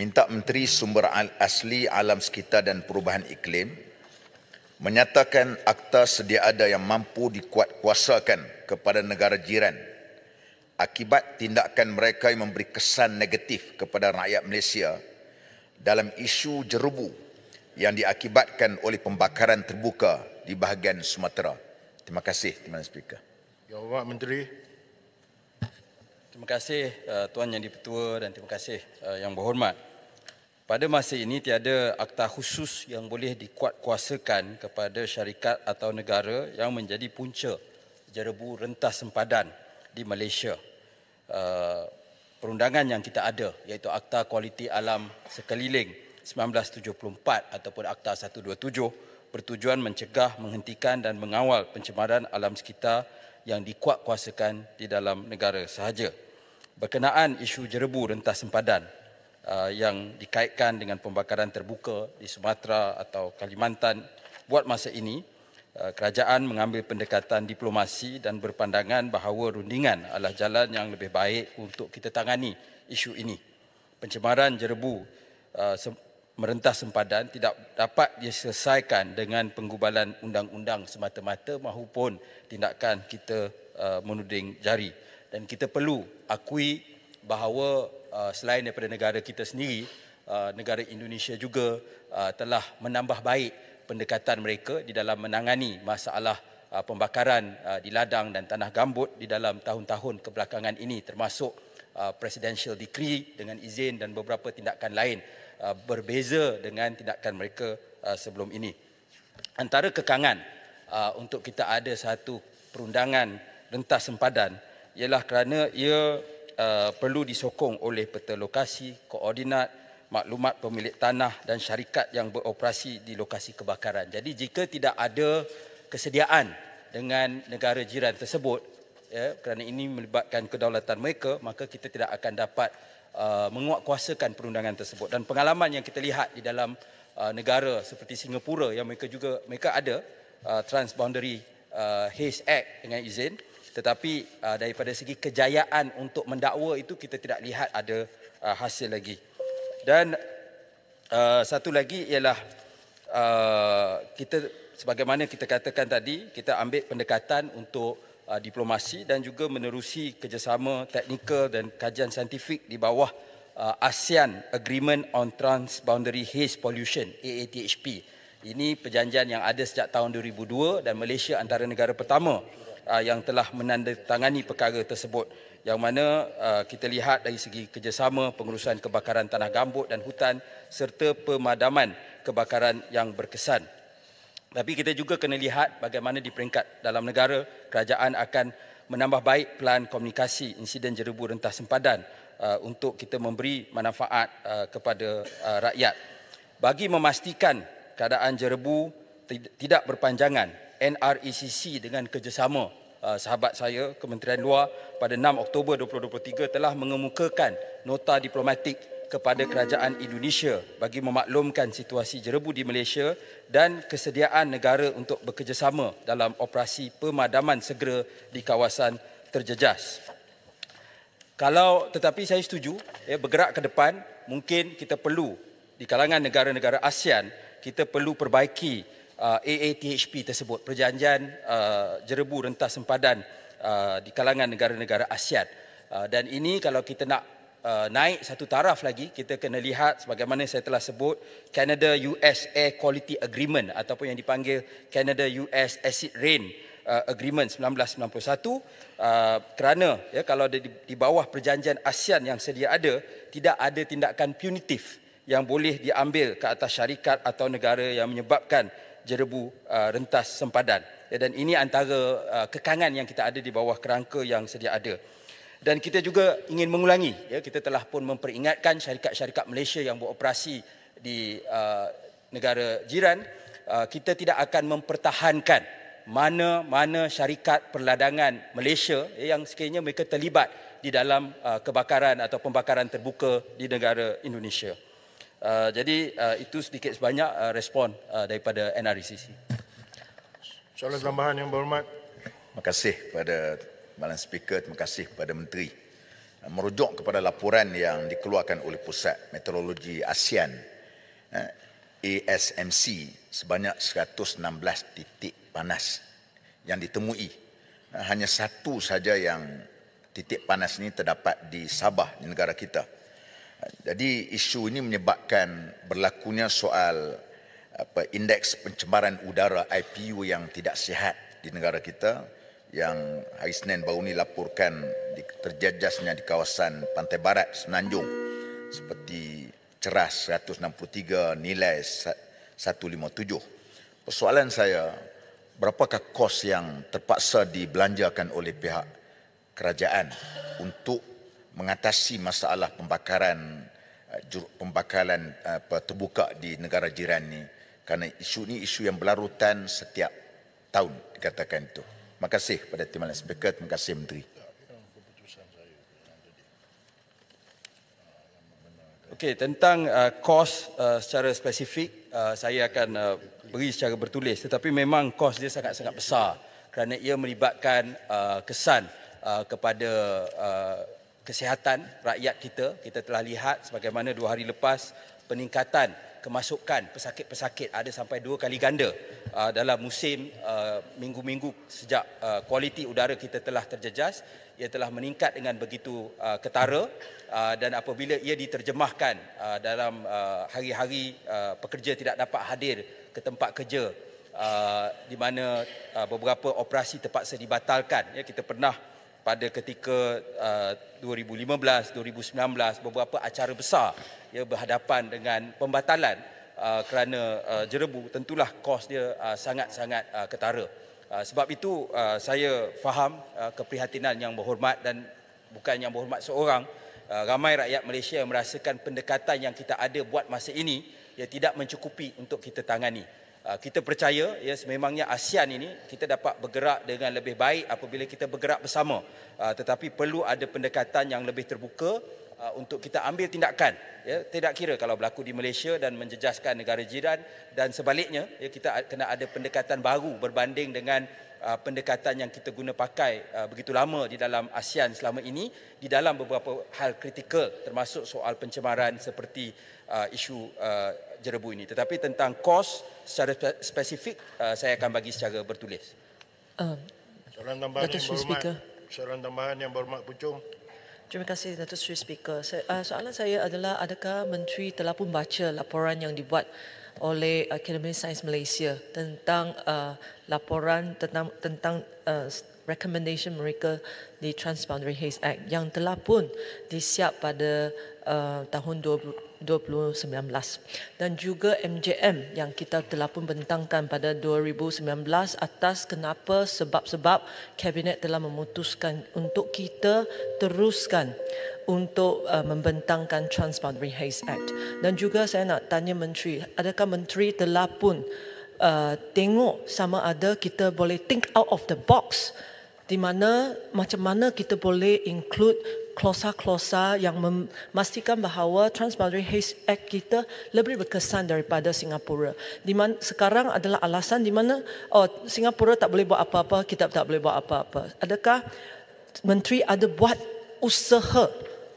minta Menteri Sumber Asli Alam Sekitar dan Perubahan Iklim menyatakan akta sedia ada yang mampu dikuatkuasakan kepada negara jiran akibat tindakan mereka yang memberi kesan negatif kepada rakyat Malaysia dalam isu jerubu yang diakibatkan oleh pembakaran terbuka di bahagian Sumatera. Terima kasih, Tuan Speaker. Ya Allah, Menteri. Terima kasih, uh, Tuan Yang di dan terima kasih uh, Yang Berhormat. Pada masa ini tiada akta khusus yang boleh dikuatkuasakan kepada syarikat atau negara yang menjadi punca jerebu rentas sempadan di Malaysia. Uh, perundangan yang kita ada iaitu Akta Kualiti Alam Sekeliling 1974 ataupun Akta 127 bertujuan mencegah, menghentikan dan mengawal pencemaran alam sekitar yang dikuatkuasakan di dalam negara sahaja. Berkenaan isu jerebu rentas sempadan, Uh, yang dikaitkan dengan pembakaran terbuka di Sumatera atau Kalimantan buat masa ini uh, kerajaan mengambil pendekatan diplomasi dan berpandangan bahawa rundingan adalah jalan yang lebih baik untuk kita tangani isu ini. Pencemaran jerebu uh, merentas sempadan tidak dapat diselesaikan dengan penggubalan undang-undang semata-mata maupun tindakan kita menuding jari dan kita perlu akui bahawa uh, selain daripada negara kita sendiri, uh, negara Indonesia juga uh, telah menambah baik pendekatan mereka di dalam menangani masalah uh, pembakaran uh, di ladang dan tanah gambut di dalam tahun-tahun kebelakangan ini termasuk uh, presidential decree dengan izin dan beberapa tindakan lain uh, berbeza dengan tindakan mereka uh, sebelum ini. Antara kekangan uh, untuk kita ada satu perundangan rentas sempadan ialah kerana ia Uh, perlu disokong oleh peta lokasi, koordinat, maklumat pemilik tanah dan syarikat yang beroperasi di lokasi kebakaran. Jadi jika tidak ada kesediaan dengan negara jiran tersebut ya, kerana ini melibatkan kedaulatan mereka, maka kita tidak akan dapat uh, menguatkuasakan perundangan tersebut. Dan pengalaman yang kita lihat di dalam uh, negara seperti Singapura yang mereka juga mereka ada uh, transboundary uh, Hays Act dengan izin tetapi uh, daripada segi kejayaan untuk mendakwa itu kita tidak lihat ada uh, hasil lagi dan uh, satu lagi ialah uh, kita sebagaimana kita katakan tadi kita ambil pendekatan untuk uh, diplomasi dan juga menerusi kerjasama teknikal dan kajian saintifik di bawah uh, ASEAN Agreement on Transboundary Haze Pollution AATHP ini perjanjian yang ada sejak tahun 2002 dan Malaysia antara negara pertama uh, yang telah menandatangani perkara tersebut yang mana uh, kita lihat dari segi kerjasama pengurusan kebakaran tanah gambut dan hutan serta pemadaman kebakaran yang berkesan. Tapi kita juga kena lihat bagaimana di peringkat dalam negara kerajaan akan menambah baik pelan komunikasi insiden jerebu rentas sempadan uh, untuk kita memberi manfaat uh, kepada uh, rakyat. Bagi memastikan keadaan jerebu tidak berpanjangan, NRECC dengan kerjasama Uh, sahabat saya Kementerian Luar pada 6 Oktober 2023 telah mengemukakan nota diplomatik kepada kerajaan Indonesia bagi memaklumkan situasi jerebu di Malaysia dan kesediaan negara untuk bekerjasama dalam operasi pemadaman segera di kawasan terjejas. Kalau tetapi saya setuju ya bergerak ke depan mungkin kita perlu di kalangan negara-negara ASEAN kita perlu perbaiki Uh, AATHP tersebut, Perjanjian uh, Jerebu Rentas Sempadan uh, di kalangan negara-negara ASEAN. Dan ini kalau kita nak naik satu taraf lagi, kita kena lihat sebagaimana saya telah sebut Canada-US Air Quality Agreement ataupun yang dipanggil Canada-US Acid Rain Agreement 1991 kerana ya, kalau di bawah perjanjian ASEAN yang sedia ada, tidak ada tindakan punitif yang boleh diambil ke atas syarikat atau negara yang menyebabkan jerebu uh, rentas sempadan. Ya, dan ini antara uh, kekangan yang kita ada di bawah kerangka yang sedia ada. Dan kita juga ingin mengulangi, ya, kita telah pun memperingatkan syarikat-syarikat Malaysia yang beroperasi di uh, negara jiran, uh, kita tidak akan mempertahankan mana-mana syarikat perladangan Malaysia ya, yang sekiranya mereka terlibat di dalam uh, kebakaran atau pembakaran terbuka di negara Indonesia. Uh, jadi uh, itu sedikit sebanyak uh, respon uh, daripada NRCC. Soalan tambahan yang berhormat. Terima kasih kepada Malam Speaker, terima kasih kepada Menteri. Uh, merujuk kepada laporan yang dikeluarkan oleh Pusat Meteorologi ASEAN, uh, ASMC, sebanyak 116 titik panas yang ditemui. Hanya satu saja yang titik panas ini terdapat di Sabah, di negara kita. Jadi isu ini menyebabkan berlakunya soal apa indeks pencemaran udara IPU yang tidak sihat di negara kita yang hari Senin baru ini laporkan terjejasnya di kawasan Pantai Barat Senanjung seperti ceras 163 nilai 157. Persoalan saya, berapakah kos yang terpaksa dibelanjakan oleh pihak kerajaan untuk mengatasi masalah pembakaran eh, pembakalan eh, apa, terbuka di negara jiran ni, kerana isu ni isu yang berlarutan setiap tahun dikatakan itu. Terima kasih kepada Timbalan Speaker, terima kasih Menteri. Okey, tentang uh, kos uh, secara spesifik uh, saya akan uh, beri secara bertulis tetapi memang kos dia sangat-sangat besar kerana ia melibatkan uh, kesan uh, kepada kesihatan rakyat kita. Kita telah lihat sebagaimana dua hari lepas peningkatan kemasukan pesakit-pesakit ada sampai dua kali ganda uh, dalam musim uh, minggu-minggu sejak uh, kualiti udara kita telah terjejas. Ia telah meningkat dengan begitu uh, ketara dan apabila ia diterjemahkan dalam hari-hari pekerja tidak dapat hadir ke tempat kerja di mana beberapa operasi terpaksa dibatalkan. Ya, kita pernah pada ketika uh, 2015 2019 beberapa acara besar ya berhadapan dengan pembatalan uh, kerana uh, jerebu tentulah kos dia uh, sangat-sangat uh, ketara uh, sebab itu uh, saya faham uh, keprihatinan yang berhormat dan bukan yang berhormat seorang uh, ramai rakyat Malaysia yang merasakan pendekatan yang kita ada buat masa ini ia tidak mencukupi untuk kita tangani. Ah, kita percaya ya sememangnya ASEAN ini kita dapat bergerak dengan lebih baik apabila kita bergerak bersama ah, tetapi perlu ada pendekatan yang lebih terbuka ah, untuk kita ambil tindakan ya tidak kira kalau berlaku di Malaysia dan menjejaskan negara jiran dan sebaliknya ya kita kena ada pendekatan baru berbanding dengan Uh, pendekatan yang kita guna pakai uh, begitu lama di dalam ASEAN selama ini di dalam beberapa hal kritikal termasuk soal pencemaran seperti uh, isu jerebu ini tetapi tentang kos secara spesifik saya akan bagi secara bertulis. Um, soalan tambahan tambahan yang berhormat Pucung. Terima kasih Datuk Sri Speaker. Soalan saya adalah adakah menteri telah pun baca laporan yang dibuat oleh Akademi Sains Malaysia tentang uh, laporan tentang tentang uh, recommendation mereka di Transboundary Haze Act yang telah pun disiap pada uh, tahun 2019 dan juga MJM yang kita telah pun bentangkan pada 2019 atas kenapa sebab-sebab kabinet telah memutuskan untuk kita teruskan untuk uh, membentangkan Transboundary Haze Act dan juga saya nak tanya menteri adakah menteri telah pun uh, tengok sama ada kita boleh think out of the box di mana macam mana kita boleh include Klosa-klosa yang memastikan bahawa Transboundary Haze Act kita lebih berkesan daripada Singapura. Di mana sekarang adalah alasan di mana oh Singapura tak boleh buat apa-apa, kita tak boleh buat apa-apa. Adakah menteri ada buat usaha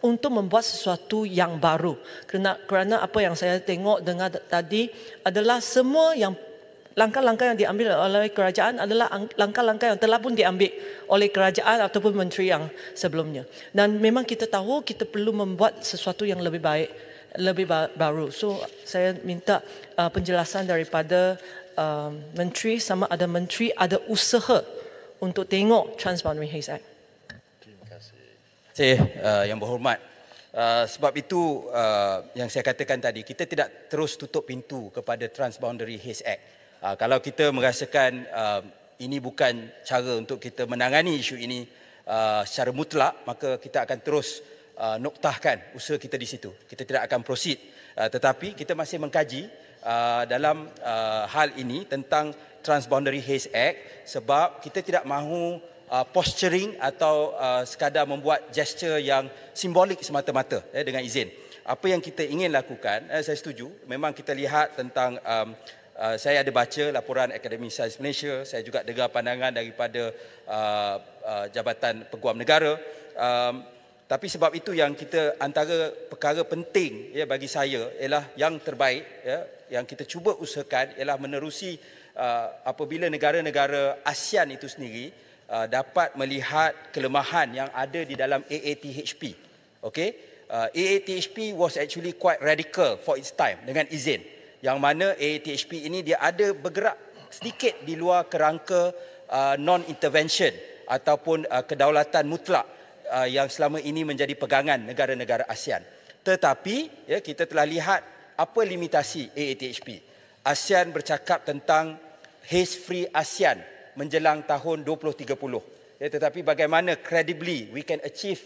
untuk membuat sesuatu yang baru. Kerana, kerana apa yang saya tengok dengar tadi adalah semua yang langkah-langkah yang diambil oleh kerajaan adalah langkah-langkah yang telah pun diambil oleh kerajaan ataupun menteri yang sebelumnya. Dan memang kita tahu kita perlu membuat sesuatu yang lebih baik, lebih baru. So saya minta uh, penjelasan daripada uh, menteri sama ada menteri ada usaha untuk tengok Transboundary Haze Act. Terima kasih. Cik, uh, yang berhormat. Uh, sebab itu uh, yang saya katakan tadi, kita tidak terus tutup pintu kepada Transboundary Haze Act. Ah, kalau kita merasakan ah, ini bukan cara untuk kita menangani isu ini ah, secara mutlak, maka kita akan terus uh, noktahkan usaha kita di situ. Kita tidak akan proceed. tetapi kita masih mengkaji dalam hal ini tentang Transboundary Haze Act sebab kita tidak mahu Uh, posturing atau uh, sekadar membuat gesture yang simbolik semata-mata eh, dengan izin. Apa yang kita ingin lakukan, eh, saya setuju, memang kita lihat tentang um, Uh, saya ada baca laporan Akademi Sains Malaysia, saya juga dengar pandangan daripada uh, uh, Jabatan Peguam Negara. Um, tapi sebab itu yang kita antara perkara penting ya bagi saya ialah yang terbaik ya yang kita cuba usahakan ialah menerusi uh, apabila negara-negara ASEAN itu sendiri uh, dapat melihat kelemahan yang ada di dalam AATHP. Okey. Uh, AATHP was actually quite radical for its time dengan izin yang mana AATHP ini dia ada bergerak sedikit di luar kerangka uh, non-intervention ataupun uh, kedaulatan mutlak uh, yang selama ini menjadi pegangan negara-negara ASEAN. Tetapi ya, kita telah lihat apa limitasi AATHP. ASEAN bercakap tentang haze free ASEAN menjelang tahun 2030. Ya, tetapi bagaimana credibly we can achieve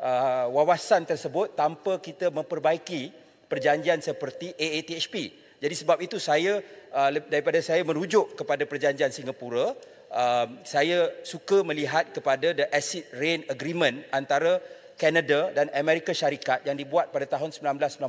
uh, wawasan tersebut tanpa kita memperbaiki perjanjian seperti AATHP. Jadi sebab itu saya uh, daripada saya merujuk kepada perjanjian Singapura, um, saya suka melihat kepada the acid rain agreement antara Canada dan Amerika Syarikat yang dibuat pada tahun 1991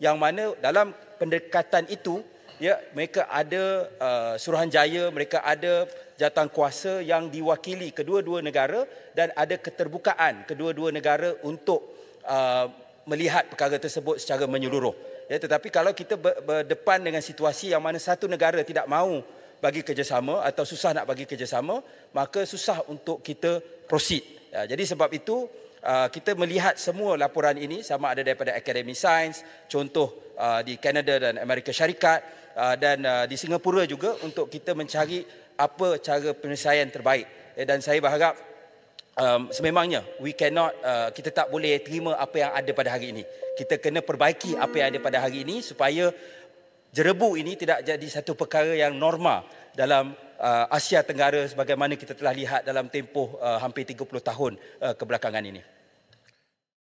yang mana dalam pendekatan itu ya mereka ada uh, Suruhanjaya mereka ada jatuh kuasa yang diwakili kedua-dua negara dan ada keterbukaan kedua-dua negara untuk uh, melihat perkara tersebut secara menyeluruh. Ya, tetapi kalau kita berdepan dengan situasi yang mana satu negara tidak mahu bagi kerjasama atau susah nak bagi kerjasama, maka susah untuk kita proceed. Ya, jadi sebab itu uh, kita melihat semua laporan ini sama ada daripada Academy Science, contoh uh, di Canada dan Amerika Syarikat uh, dan di Singapura juga untuk kita mencari apa cara penyelesaian terbaik. Eh, dan saya berharap um, sememangnya we cannot uh, kita tak boleh terima apa yang ada pada hari ini. Kita kena perbaiki apa yang ada pada hari ini supaya jerebu ini tidak jadi satu perkara yang normal dalam uh, Asia Tenggara sebagaimana kita telah lihat dalam tempoh uh, hampir 30 tahun uh, kebelakangan ini.